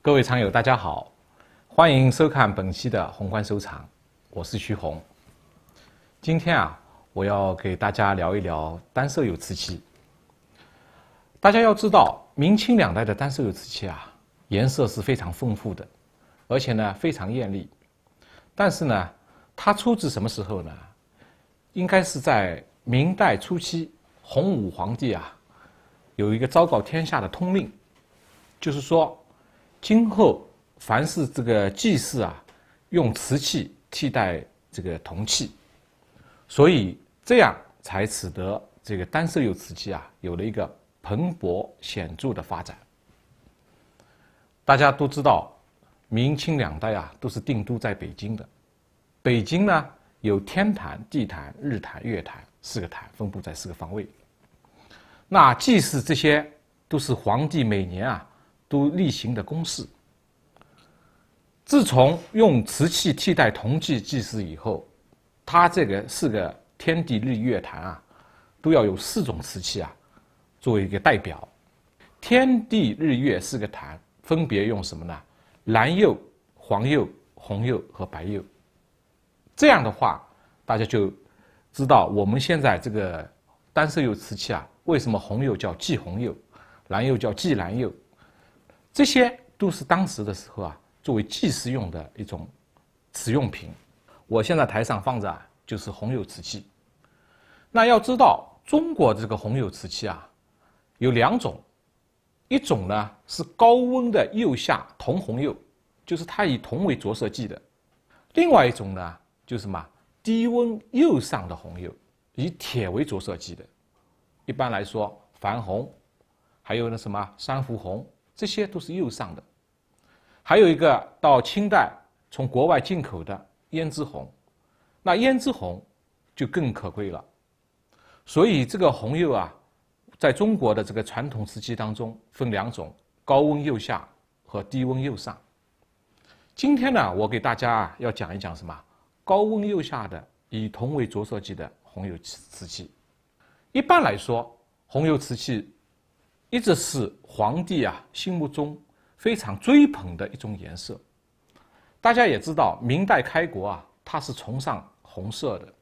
各位藏友，大家好，欢迎收看本期的宏观收藏，我是徐红。今天啊，我要给大家聊一聊单色釉瓷器。大家要知道，明清两代的单色釉瓷器啊，颜色是非常丰富的，而且呢非常艳丽。但是呢，它出自什么时候呢？应该是在明代初期，洪武皇帝啊，有一个昭告天下的通令，就是说。今后，凡是这个祭祀啊，用瓷器替代这个铜器，所以这样才使得这个单色釉瓷器啊有了一个蓬勃显著的发展。大家都知道，明清两代啊都是定都在北京的，北京呢有天坛、地坛、日坛、月坛四个坛，分布在四个方位。那祭祀这些都是皇帝每年啊。都例行的公式。自从用瓷器替代铜器祭祀以后，它这个四个天地日月坛啊，都要有四种瓷器啊，作为一个代表。天地日月四个坛分别用什么呢？蓝釉、黄釉、红釉和白釉。这样的话，大家就知道我们现在这个单色釉瓷器啊，为什么红釉叫霁红釉，蓝釉叫霁蓝釉。这些都是当时的时候啊，作为祭祀用的一种使用品。我现在台上放着啊，就是红釉瓷器。那要知道，中国这个红釉瓷器啊，有两种，一种呢是高温的釉下铜红釉，就是它以铜为着色剂的；另外一种呢就是什么低温釉上的红釉，以铁为着色剂的。一般来说，矾红，还有那什么珊瑚红。这些都是釉上的，还有一个到清代从国外进口的胭脂红，那胭脂红就更可贵了。所以这个红釉啊，在中国的这个传统瓷器当中分两种：高温釉下和低温釉上。今天呢，我给大家要讲一讲什么高温釉下的以铜为着色剂的红釉瓷瓷器。一般来说，红釉瓷器。一直是皇帝啊心目中非常追捧的一种颜色。大家也知道，明代开国啊，它是崇尚红色的。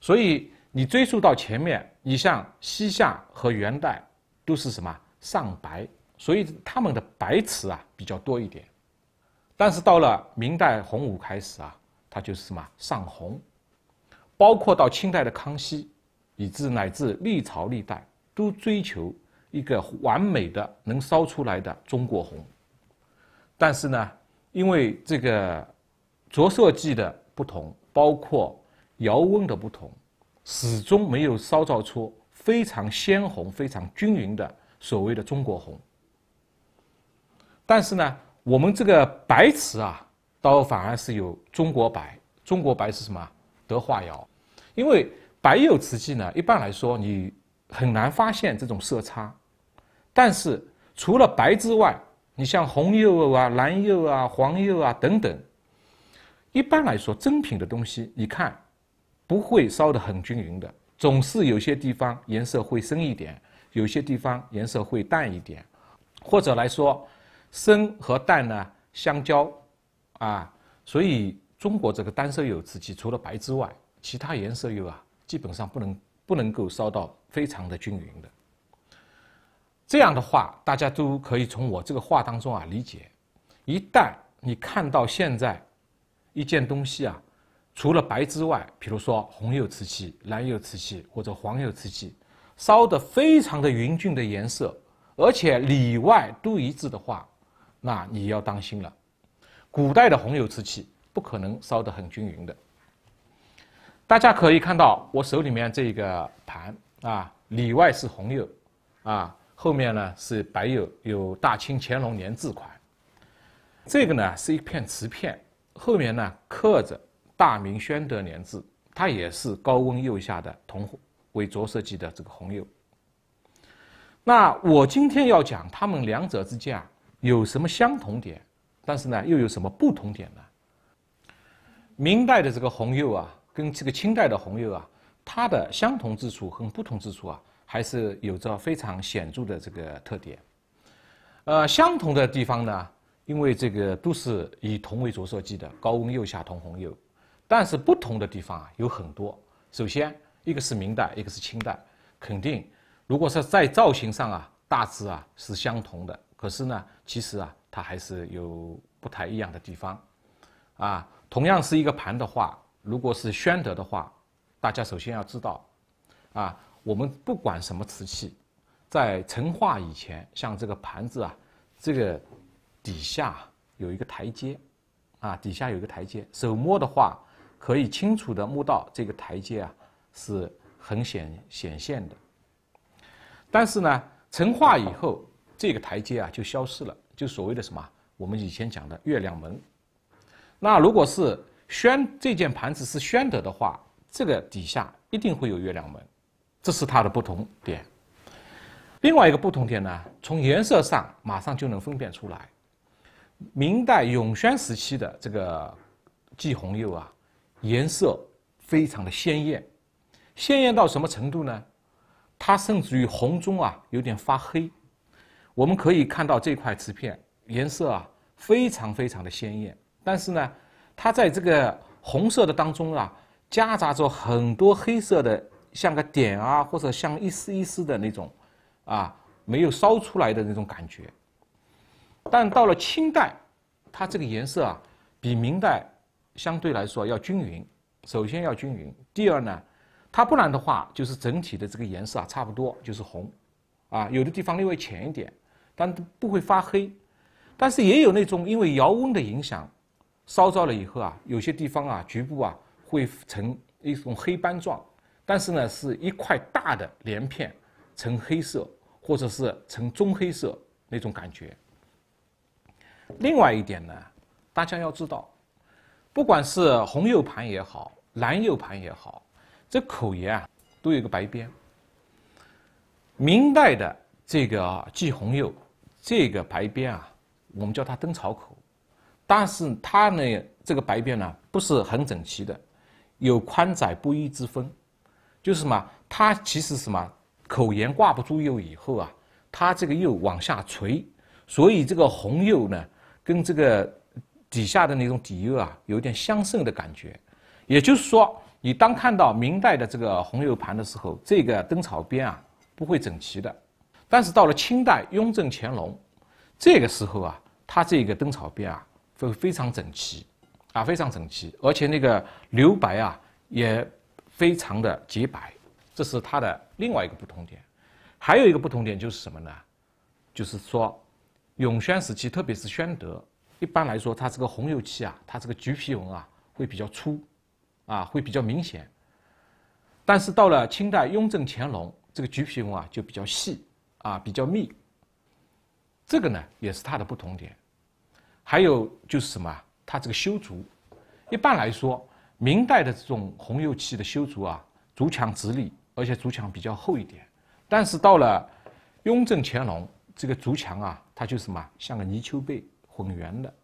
所以你追溯到前面，你像西夏和元代都是什么上白，所以他们的白瓷啊比较多一点。但是到了明代洪武开始啊，它就是什么上红，包括到清代的康熙，以至乃至历朝历代都追求。一个完美的能烧出来的中国红，但是呢，因为这个着色剂的不同，包括窑温的不同，始终没有烧造出非常鲜红、非常均匀的所谓的中国红。但是呢，我们这个白瓷啊，倒反而是有中国白。中国白是什么？德化窑，因为白釉瓷器呢，一般来说你很难发现这种色差。但是除了白之外，你像红釉啊、蓝釉啊、黄釉啊等等，一般来说，真品的东西你看不会烧得很均匀的，总是有些地方颜色会深一点，有些地方颜色会淡一点，或者来说深和淡呢相交啊。所以中国这个单色釉瓷器，除了白之外，其他颜色釉啊基本上不能不能够烧到非常的均匀的。这样的话，大家都可以从我这个话当中啊理解。一旦你看到现在一件东西啊，除了白之外，比如说红釉瓷器、蓝釉瓷器或者黄釉瓷器，烧的非常的匀均的颜色，而且里外都一致的话，那你要当心了。古代的红釉瓷器不可能烧得很均匀的。大家可以看到我手里面这个盘啊，里外是红釉，啊。后面呢是白釉，有大清乾隆年制款。这个呢是一片瓷片，后面呢刻着大明宣德年制，它也是高温釉下的铜为着色剂的这个红釉。那我今天要讲它们两者之间啊有什么相同点，但是呢又有什么不同点呢？明代的这个红釉啊，跟这个清代的红釉啊，它的相同之处和不同之处啊。还是有着非常显著的这个特点，呃，相同的地方呢，因为这个都是以铜为着色剂的高温釉下铜红釉，但是不同的地方啊有很多。首先，一个是明代，一个是清代，肯定如果是在造型上啊，大致啊是相同的。可是呢，其实啊，它还是有不太一样的地方，啊，同样是一个盘的话，如果是宣德的话，大家首先要知道，啊。我们不管什么瓷器，在成化以前，像这个盘子啊，这个底下有一个台阶，啊，底下有一个台阶，手摸的话可以清楚的摸到这个台阶啊，是很显显现的。但是呢，成化以后，这个台阶啊就消失了，就所谓的什么我们以前讲的月亮门。那如果是宣这件盘子是宣德的话，这个底下一定会有月亮门。这是它的不同点。另外一个不同点呢，从颜色上马上就能分辨出来。明代永宣时期的这个霁红釉啊，颜色非常的鲜艳，鲜艳到什么程度呢？它甚至于红中啊有点发黑。我们可以看到这块瓷片颜色啊非常非常的鲜艳，但是呢，它在这个红色的当中啊夹杂着很多黑色的。像个点啊，或者像一丝一丝的那种，啊，没有烧出来的那种感觉。但到了清代，它这个颜色啊，比明代相对来说要均匀。首先要均匀，第二呢，它不然的话就是整体的这个颜色啊差不多就是红，啊，有的地方略微浅一点，但不会发黑。但是也有那种因为窑温的影响，烧造了以后啊，有些地方啊，局部啊会成一种黑斑状。但是呢，是一块大的连片，呈黑色或者是呈棕黑色那种感觉。另外一点呢，大家要知道，不管是红釉盘也好，蓝釉盘也好，这口沿啊都有个白边。明代的这个霁红釉这个白边啊，我们叫它灯草口，但是它呢这个白边呢不是很整齐的，有宽窄不一之分。就是什么？它其实什么口沿挂不住釉以后啊，它这个釉往下垂，所以这个红釉呢，跟这个底下的那种底釉啊，有点相胜的感觉。也就是说，你当看到明代的这个红釉盘的时候，这个灯草边啊不会整齐的，但是到了清代雍正、乾隆这个时候啊，它这个灯草边啊会非常整齐，啊非常整齐，而且那个留白啊也。非常的洁白，这是它的另外一个不同点。还有一个不同点就是什么呢？就是说，永宣时期，特别是宣德，一般来说，它这个红釉漆啊，它这个橘皮纹啊，会比较粗，啊，会比较明显。但是到了清代，雍正、乾隆，这个橘皮纹啊，就比较细，啊，比较密。这个呢，也是它的不同点。还有就是什么？它这个修足，一般来说。明代的这种红釉器的修足啊，足墙直立，而且足墙比较厚一点。但是到了雍正、乾隆这个足墙啊，它就什么像个泥鳅背混圆的。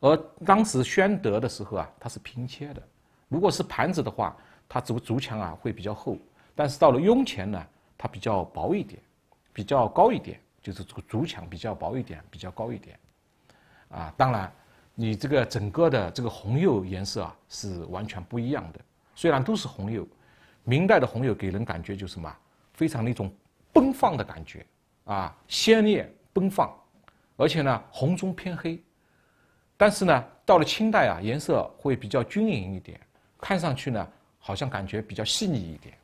而当时宣德的时候啊，它是平切的。如果是盘子的话，它这个足墙啊会比较厚。但是到了雍乾呢，它比较薄一点，比较高一点，就是这个足墙比较薄一点，比较高一点。啊，当然。你这个整个的这个红釉颜色啊，是完全不一样的。虽然都是红釉，明代的红釉给人感觉就是什么，非常的一种奔放的感觉，啊，鲜艳奔放，而且呢，红中偏黑。但是呢，到了清代啊，颜色会比较均匀一点，看上去呢，好像感觉比较细腻一点。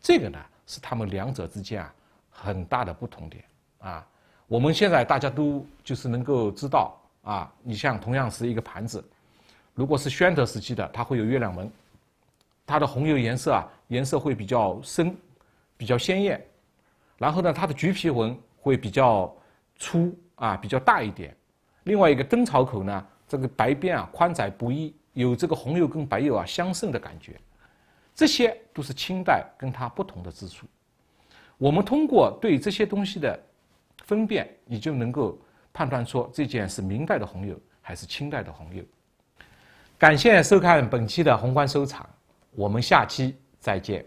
这个呢，是他们两者之间啊很大的不同点啊。我们现在大家都就是能够知道。啊，你像同样是一个盘子，如果是宣德时期的，它会有月亮纹，它的红釉颜色啊，颜色会比较深，比较鲜艳，然后呢，它的橘皮纹会比较粗啊，比较大一点。另外一个灯槽口呢，这个白边啊，宽窄不一，有这个红釉跟白釉啊相渗的感觉，这些都是清代跟它不同的之处。我们通过对这些东西的分辨，你就能够。判断出这件是明代的红釉还是清代的红釉。感谢收看本期的宏观收藏，我们下期再见。